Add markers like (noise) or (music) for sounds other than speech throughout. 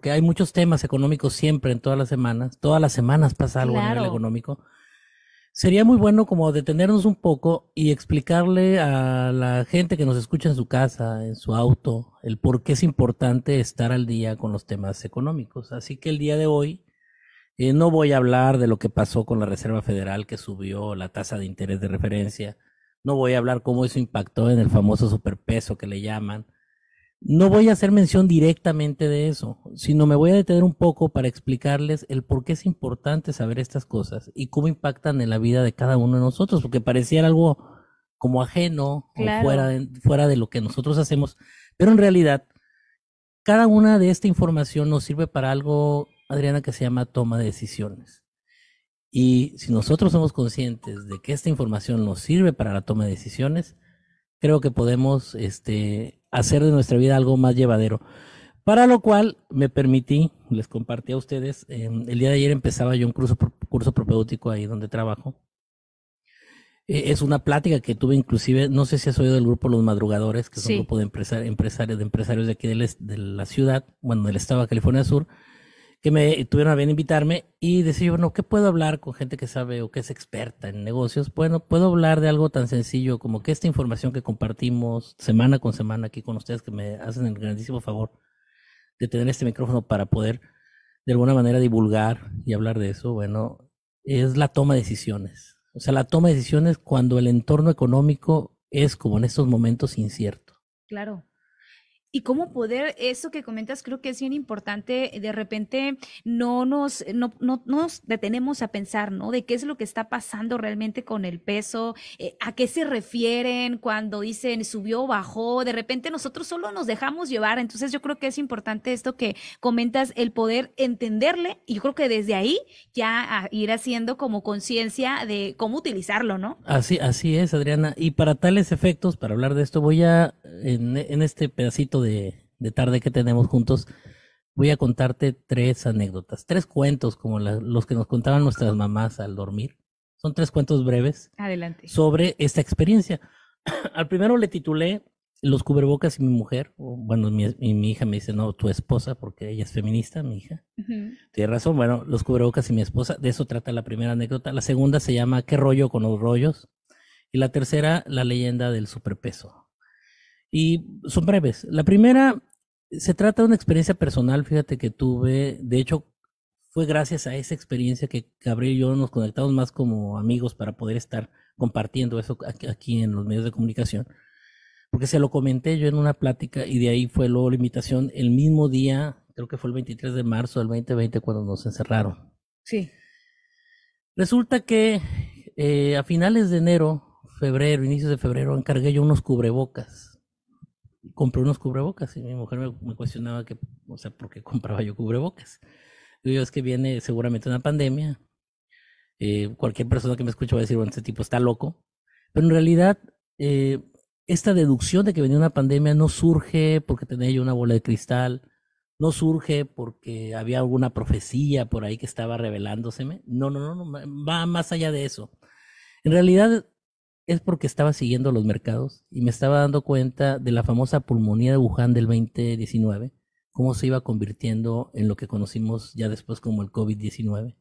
porque hay muchos temas económicos siempre en todas las semanas, todas las semanas pasa algo a económico. Sería muy bueno como detenernos un poco y explicarle a la gente que nos escucha en su casa, en su auto, el por qué es importante estar al día con los temas económicos. Así que el día de hoy eh, no voy a hablar de lo que pasó con la Reserva Federal que subió la tasa de interés de referencia. No voy a hablar cómo eso impactó en el famoso superpeso que le llaman. No voy a hacer mención directamente de eso, sino me voy a detener un poco para explicarles el por qué es importante saber estas cosas y cómo impactan en la vida de cada uno de nosotros, porque parecía algo como ajeno o fuera de, fuera de lo que nosotros hacemos, pero en realidad cada una de esta información nos sirve para algo, Adriana, que se llama toma de decisiones. Y si nosotros somos conscientes de que esta información nos sirve para la toma de decisiones, creo que podemos este, hacer de nuestra vida algo más llevadero. Para lo cual me permití, les compartí a ustedes, em, el día de ayer empezaba yo un curso, curso propedéutico ahí donde trabajo. E, es una plática que tuve inclusive, no sé si has oído del grupo Los Madrugadores, que es un grupo de empresarios, empresarios, de empresarios de aquí de de la ciudad, bueno, del estado de California Sur, que me tuvieron a bien invitarme y decir, bueno, ¿qué puedo hablar con gente que sabe o que es experta en negocios? Bueno, puedo hablar de algo tan sencillo como que esta información que compartimos semana con semana aquí con ustedes, que me hacen el grandísimo favor de tener este micrófono para poder de alguna manera divulgar y hablar de eso, bueno, es la toma de decisiones. O sea, la toma de decisiones cuando el entorno económico es como en estos momentos incierto. Claro. Y cómo poder, eso que comentas creo que es bien importante, de repente no nos, no, no, nos detenemos a pensar, ¿no? De qué es lo que está pasando realmente con el peso, eh, a qué se refieren cuando dicen subió, bajó, de repente nosotros solo nos dejamos llevar, entonces yo creo que es importante esto que comentas, el poder entenderle, y yo creo que desde ahí ya ir haciendo como conciencia de cómo utilizarlo, ¿no? Así, así es, Adriana, y para tales efectos, para hablar de esto, voy a, en este pedacito de, tarde que tenemos juntos, voy a contarte tres anécdotas, tres cuentos como los que nos contaban nuestras mamás al dormir. Son tres cuentos breves. Adelante. Sobre esta experiencia. (clears throat) al primero le titulé Los cubrebocas y mi mujer. Bueno, mi, hija me dice, no, tu esposa, porque ella es feminista, mi hija. tiene razón. Bueno, los cubrebocas y mi esposa. De eso trata la primera anécdota. La segunda se llama ¿Qué rollo con los rollos? Y la tercera, la leyenda del superpeso y son breves. La primera se trata de una experiencia personal, fíjate que tuve, de hecho fue gracias a esa experiencia que Gabriel y yo nos conectamos más como amigos para poder estar compartiendo eso aquí en los medios de comunicación, porque se lo comenté yo en una plática y de ahí fue luego la invitación el mismo día, creo que fue el 23 de marzo del 2020 cuando nos encerraron. Sí. Resulta que eh, a finales de enero, febrero, inicios de febrero, encargué yo unos cubrebocas compré unos cubrebocas y mi mujer me, cuestionaba que, o sea, ¿por qué compraba yo cubrebocas? Yo yo es que viene seguramente una pandemia, eh, cualquier persona que me escucha va a decir, bueno, este tipo está loco, pero en realidad eh, esta deducción de que venía una pandemia no surge porque tenía yo una bola de cristal, no surge porque había alguna profecía por ahí que estaba revelándoseme, no, no, no, no va más allá de eso. En realidad es porque estaba siguiendo los mercados y me estaba dando cuenta de la famosa pulmonía de Wuhan del 2019, cómo se iba convirtiendo en lo que conocimos ya después como el COVID-19.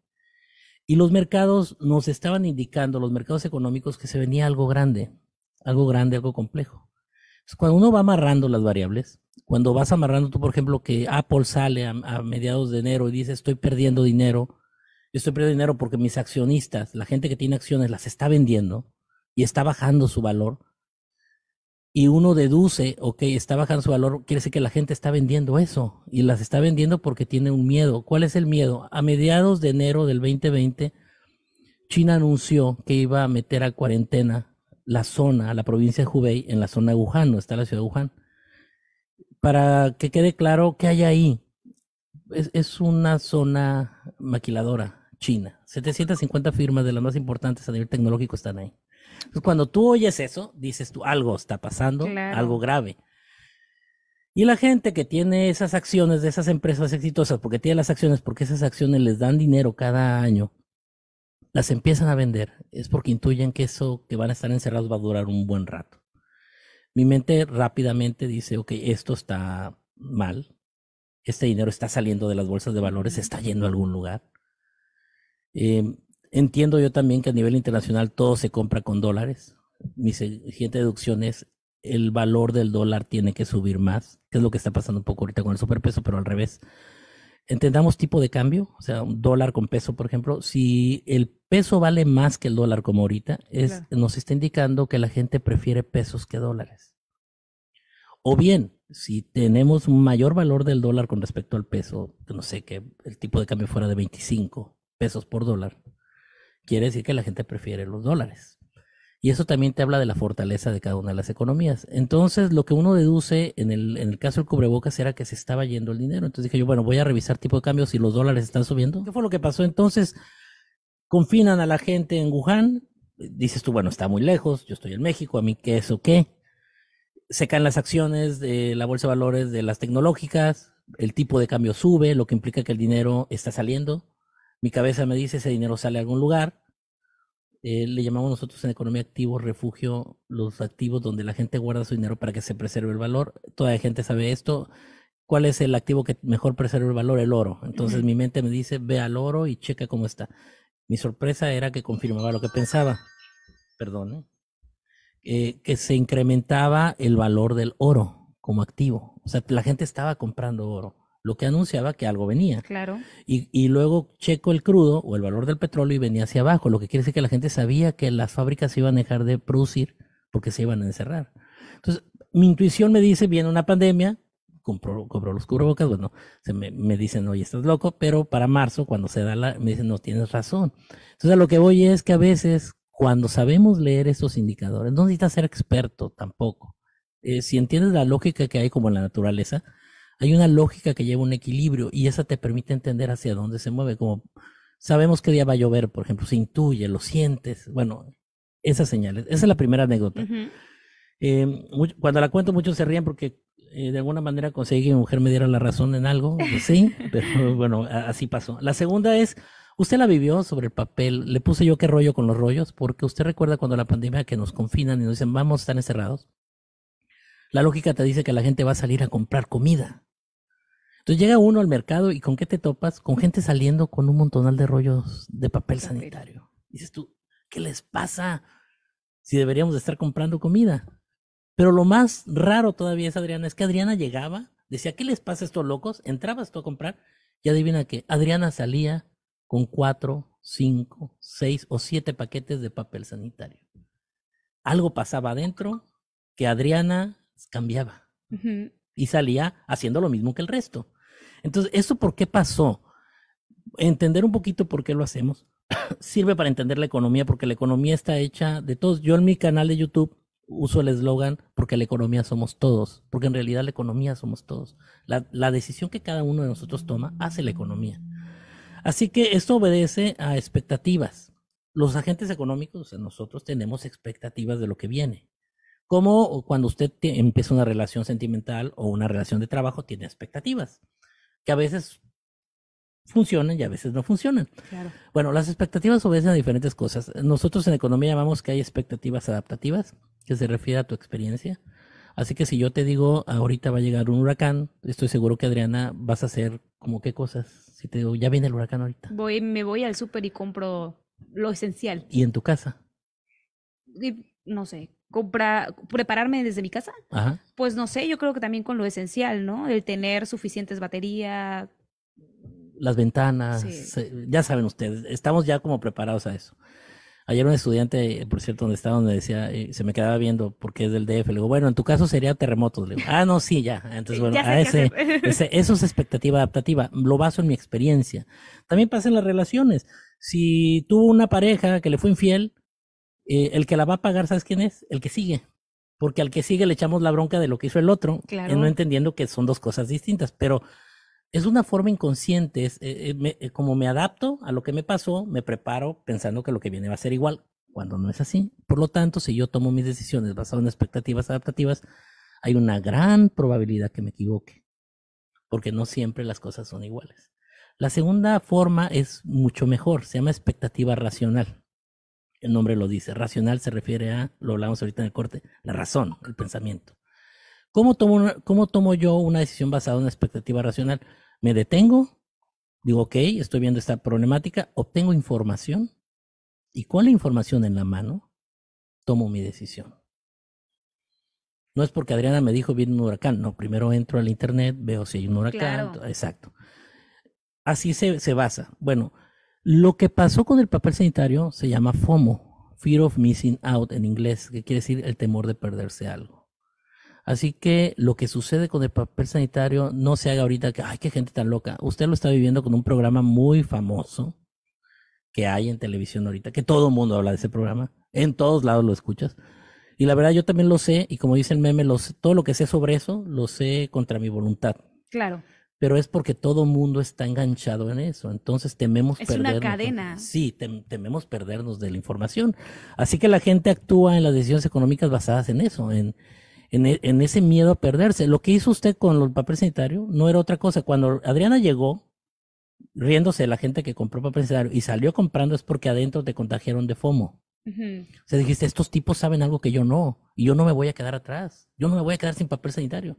Y los mercados nos estaban indicando, los mercados económicos, que se venía algo grande, algo grande, algo complejo. cuando uno va amarrando las variables, cuando vas amarrando tú, por ejemplo, que Apple sale a, mediados de enero y dice estoy perdiendo dinero, estoy perdiendo dinero porque mis accionistas, la gente que tiene acciones, las está vendiendo, y está bajando su valor, y uno deduce, ok, está bajando su valor, quiere decir que la gente está vendiendo eso y las está vendiendo porque tiene un miedo. ¿Cuál es el miedo? A mediados de enero del 2020, China anunció que iba a meter a cuarentena la zona, la provincia de Hubei, en la zona de Wuhan, no está la ciudad de Wuhan. Para que quede claro qué hay ahí, es, es una zona maquiladora china. 750 firmas de las más importantes a nivel tecnológico están ahí. Cuando tú oyes eso, dices tú, algo está pasando, algo grave. Y la gente que tiene esas acciones de esas empresas exitosas, porque tiene las acciones, porque esas acciones les dan dinero cada año, las empiezan a vender. Es porque intuyen que eso que van a estar encerrados va a durar un buen rato. Mi mente rápidamente dice, ok, esto está mal, este dinero está saliendo de las bolsas de valores, está yendo a algún lugar. Em, entiendo yo también que a nivel internacional todo se compra con dólares. Mi siguiente deducción es el valor del dólar tiene que subir más, que es lo que está pasando un poco ahorita con el superpeso, pero al revés. Entendamos tipo de cambio, o sea, un dólar con peso, por ejemplo, si el peso vale más que el dólar como ahorita, es, nos está indicando que la gente prefiere pesos que dólares. O bien, si tenemos un mayor valor del dólar con respecto al peso, no sé, que el tipo de cambio fuera de 25 pesos por dólar, Quiere decir que la gente prefiere los dólares. Y eso también te habla de la fortaleza de cada una de las economías. Entonces, lo que uno deduce en el, caso del cubrebocas era que se estaba yendo el dinero. Entonces dije yo, bueno, voy a revisar tipo de cambio si los dólares están subiendo. ¿Qué fue lo que pasó? Entonces, confinan a la gente en Wuhan. Dices tú, bueno, está muy lejos, yo estoy en México, a mí qué es o qué. Se caen las acciones de la bolsa de valores de las tecnológicas, el tipo de cambio sube, lo que implica que el dinero está saliendo. Mi cabeza me dice, ese dinero sale a algún lugar eh, le llamamos nosotros en economía activo refugio los activos donde la gente guarda su dinero para que se preserve el valor. Toda la gente sabe esto. ¿Cuál es el activo que mejor preserva el valor? El oro. Entonces mi mente me dice, ve al oro y checa cómo está. Mi sorpresa era que confirmaba lo que pensaba. Perdón. ¿eh? Eh, que se incrementaba el valor del oro como activo. O sea, la gente estaba comprando oro lo que anunciaba que algo venía. Claro. Y, luego checo el crudo o el valor del petróleo y venía hacia abajo, lo que quiere decir que la gente sabía que las fábricas se iban a dejar de producir porque se iban a encerrar. Entonces, mi intuición me dice, viene una pandemia, compro, compro los cubrebocas, bueno, se me, dicen, oye, estás loco, pero para marzo, cuando se da la, me dicen, no, tienes razón. Entonces, lo que voy es que a veces, cuando sabemos leer estos indicadores, no necesitas ser experto tampoco. Eh, si entiendes la lógica que hay como en la naturaleza, hay una lógica que lleva un equilibrio y esa te permite entender hacia dónde se mueve. Como sabemos qué día va a llover, por ejemplo, se intuye, lo sientes. Bueno, esas señales. Esa es la primera anécdota. Eh, cuando la cuento, muchos se ríen porque eh, de alguna manera conseguí que mi mujer me diera la razón en algo. Pues, sí, (laughs) pero bueno, así pasó. La segunda es. Usted la vivió sobre el papel, le puse yo qué rollo con los rollos, porque usted recuerda cuando la pandemia que nos confinan y nos dicen vamos están encerrados, la lógica te dice que la gente va a salir a comprar comida. Entonces llega uno al mercado y con qué te topas? Con gente saliendo con un montonal de rollos de papel sanitario. Dices tú, ¿qué les pasa? Si deberíamos de estar comprando comida. Pero lo más raro todavía es Adriana, es que Adriana llegaba, decía, ¿qué les pasa a estos locos? Entrabas tú a comprar y adivina qué, Adriana salía con cuatro, cinco, seis o siete paquetes de papel sanitario. Algo pasaba adentro que Adriana cambiaba y salía haciendo lo mismo que el resto. Entonces, ¿eso por qué pasó? Entender un poquito por qué lo hacemos sirve para entender la economía, porque la economía está hecha de todos. Yo en mi canal de YouTube uso el eslogan, porque la economía somos todos, porque en realidad la economía somos todos. La, la decisión que cada uno de nosotros toma hace la economía. Así que esto obedece a expectativas. Los agentes económicos, o sea, nosotros tenemos expectativas de lo que viene. Como cuando usted empieza una relación sentimental o una relación de trabajo, tiene expectativas que a veces funcionan y a veces no funcionan. Claro. Bueno, las expectativas obedecen a diferentes cosas. Nosotros en economía llamamos que hay expectativas adaptativas, que se refiere a tu experiencia. Así que si yo te digo, ahorita va a llegar un huracán, estoy seguro que Adriana vas a hacer como qué cosas. Si te digo, ya viene el huracán ahorita. Voy, me voy al súper y compro lo esencial. ¿Y en tu casa? no sé, comprar, prepararme desde mi casa, pues no sé, yo creo que también con lo esencial, ¿no? El tener suficientes baterías Las ventanas, ya saben ustedes, estamos ya como preparados a eso. Ayer un estudiante, por cierto, donde estaba, donde decía, eh, se me quedaba viendo porque es del DF. Le digo, bueno, en tu caso sería terremotos. ah, no, sí, ya. Entonces, bueno, a ese, ese, eso es expectativa adaptativa. Lo baso en mi experiencia. También pasa en las relaciones. Si tuvo una pareja que le fue infiel, eh, el que la va a pagar, ¿sabes quién es? El que sigue. Porque al que sigue le echamos la bronca de lo que hizo el otro, eh, no entendiendo que son dos cosas distintas. Pero es una forma inconsciente, es, eh, como me adapto a lo que me pasó, me preparo pensando que lo que viene va a ser igual, cuando no es así. Por lo tanto, si yo tomo mis decisiones basadas en expectativas adaptativas, hay una gran probabilidad que me equivoque, porque no siempre las cosas son iguales. La segunda forma es mucho mejor, se llama expectativa racional el nombre lo dice. Racional se refiere a, lo hablamos ahorita en el corte, la razón, el pensamiento. ¿Cómo tomo, ¿Cómo tomo yo una decisión basada en una expectativa racional? ¿Me detengo? Digo, ok, estoy viendo esta problemática, obtengo información y con la información en la mano tomo mi decisión. No es porque Adriana me dijo viene un huracán, no, primero entro al internet, veo si hay un huracán, exacto. Así se, se basa. Bueno, lo que pasó con el papel sanitario se llama FOMO, Fear of Missing Out en inglés, que quiere decir el temor de perderse algo. Así que lo que sucede con el papel sanitario no se haga ahorita que, ay, qué gente tan loca. Usted lo está viviendo con un programa muy famoso que hay en televisión ahorita, que todo el mundo habla de ese programa, en todos lados lo escuchas. Y la verdad yo también lo sé, y como dice el meme, todo lo que sé sobre eso, lo sé contra mi voluntad. Claro pero es porque todo mundo está enganchado en eso. Entonces tememos es una cadena. Sí, tememos perdernos de la información. Así que la gente actúa en las decisiones económicas basadas en eso, en, en, e-, en ese miedo a perderse. Lo que hizo usted con el papel sanitario no era otra cosa. Cuando Adriana llegó, riéndose de la gente que compró papel sanitario y salió comprando, es porque adentro te contagiaron de FOMO. Se O sea, dijiste, estos tipos saben algo que yo no, y yo no me voy a quedar atrás, yo no me voy a quedar sin papel sanitario.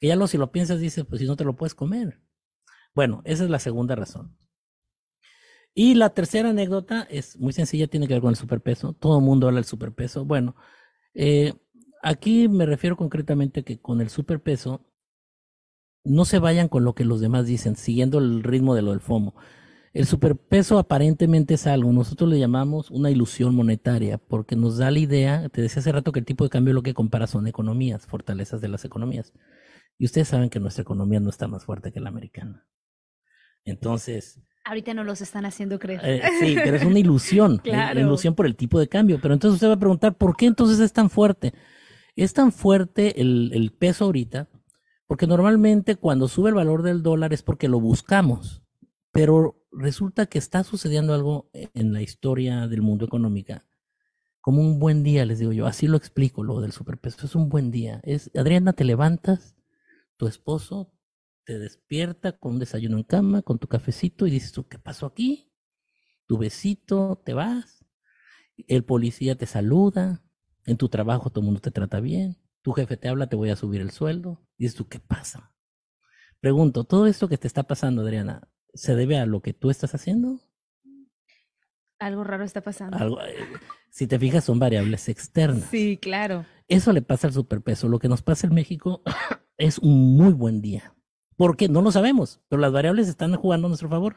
Que ya lo, si lo piensas, dices, pues si no te lo puedes comer. Bueno, esa es la segunda razón. Y la tercera anécdota es muy sencilla, tiene que ver con el superpeso. Todo el mundo habla del superpeso. Bueno, eh, aquí me refiero concretamente que con el superpeso no se vayan con lo que los demás dicen, siguiendo el ritmo de lo del FOMO. El superpeso aparentemente es algo, nosotros le llamamos una ilusión monetaria, porque nos da la idea, te decía hace rato que el tipo de cambio lo que compara son economías, fortalezas de las economías. Y ustedes saben que nuestra economía no está más fuerte que la americana. Entonces... Ahorita no los están haciendo creer. Eh, sí, pero es (laughs) una ilusión, La ilusión por el tipo de cambio. Pero entonces usted va a preguntar, ¿por qué entonces es tan fuerte? Es tan fuerte el, peso ahorita, porque normalmente cuando sube el valor del dólar es porque lo buscamos, pero resulta que está sucediendo algo en la historia del mundo económica. Como un buen día, les digo yo, así lo explico lo del superpeso, es un buen día. Es, Adriana, te levantas tu esposo te despierta con un desayuno en cama, con tu cafecito y dices, ¿qué pasó aquí? Tu besito, te vas. El policía te saluda, en tu trabajo todo el mundo te trata bien, tu jefe te habla, te voy a subir el sueldo. Y dices tú, ¿qué pasa? Pregunto, ¿todo esto que te está pasando, Adriana, se debe a lo que tú estás haciendo? Algo raro está pasando. Eh, si te fijas, son variables externas. Sí, claro. Eso le pasa al superpeso. Lo que nos pasa en México es un muy buen día. ¿Por qué? No lo sabemos, pero las variables están jugando a nuestro favor.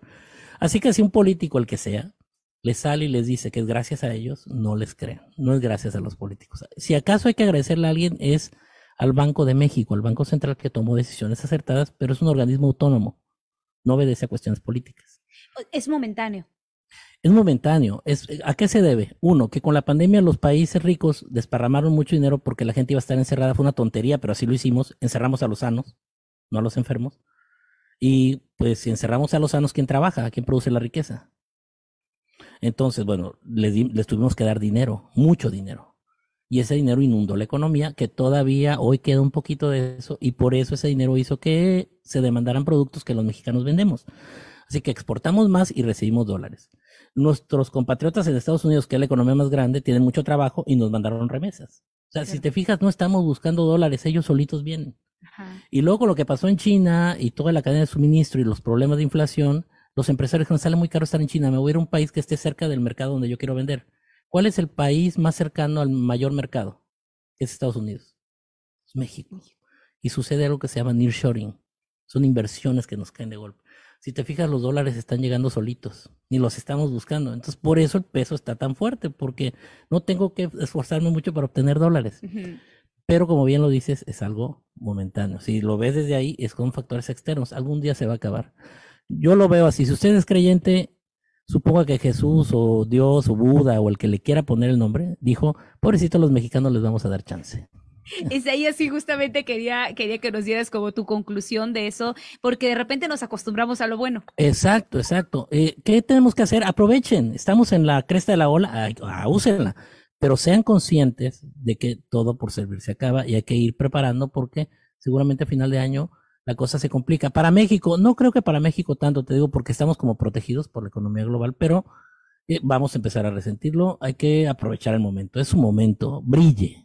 Así que si un político, el que sea, le sale y les dice que es gracias a ellos, no les creen. No es gracias a los políticos. Si acaso hay que agradecerle a alguien, es al Banco de México, al Banco Central que tomó decisiones acertadas, pero es un organismo autónomo. No obedece a cuestiones políticas. Es momentáneo. Es momentáneo. Es, ¿A qué se debe? Uno, que con la pandemia los países ricos desparramaron mucho dinero porque la gente iba a estar encerrada. Fue una tontería, pero así lo hicimos. Encerramos a los sanos, no a los enfermos. Y pues si encerramos a los sanos, ¿quién trabaja? ¿Quién produce la riqueza? Entonces, bueno, les, les tuvimos que dar dinero, mucho dinero. Y ese dinero inundó la economía, que todavía hoy queda un poquito de eso. Y por eso ese dinero hizo que se demandaran productos que los mexicanos vendemos. Así que exportamos más y recibimos dólares. Nuestros compatriotas en Estados Unidos, que es la economía más grande, tienen mucho trabajo y nos mandaron remesas. O sea, si te fijas, no estamos buscando dólares, ellos solitos vienen. Y luego lo que pasó en China y toda la cadena de suministro y los problemas de inflación, los empresarios que nos salen muy caro están en China, me voy a ir a un país que esté cerca del mercado donde yo quiero vender. ¿Cuál es el país más cercano al mayor mercado? Que es Estados Unidos. Es México. Y sucede algo que se llama nearshoring. Son inversiones que nos caen de golpe. Si te fijas, los dólares están llegando solitos, ni los estamos buscando. Entonces, por eso el peso está tan fuerte, porque no tengo que esforzarme mucho para obtener dólares. Pero como bien lo dices, es algo momentáneo. Si lo ves desde ahí, es con factores externos. Algún día se va a acabar. Yo lo veo así. Si usted es creyente, suponga que Jesús o Dios o Buda o el que le quiera poner el nombre, dijo, pobrecito los mexicanos les vamos a dar chance. (laughs) ahí así, justamente quería, quería que nos dieras como tu conclusión de eso, porque de repente nos acostumbramos a lo bueno. Exacto, exacto. Eh, ¿Qué tenemos que hacer? Aprovechen, estamos en la cresta de la ola, ah, úsenla, pero sean conscientes de que todo por servir se acaba y hay que ir preparando porque seguramente a final de año la cosa se complica. Para México, no creo que para México tanto, te digo, porque estamos como protegidos por la economía global, pero eh, vamos a empezar a resentirlo, hay que aprovechar el momento, es un momento, brille.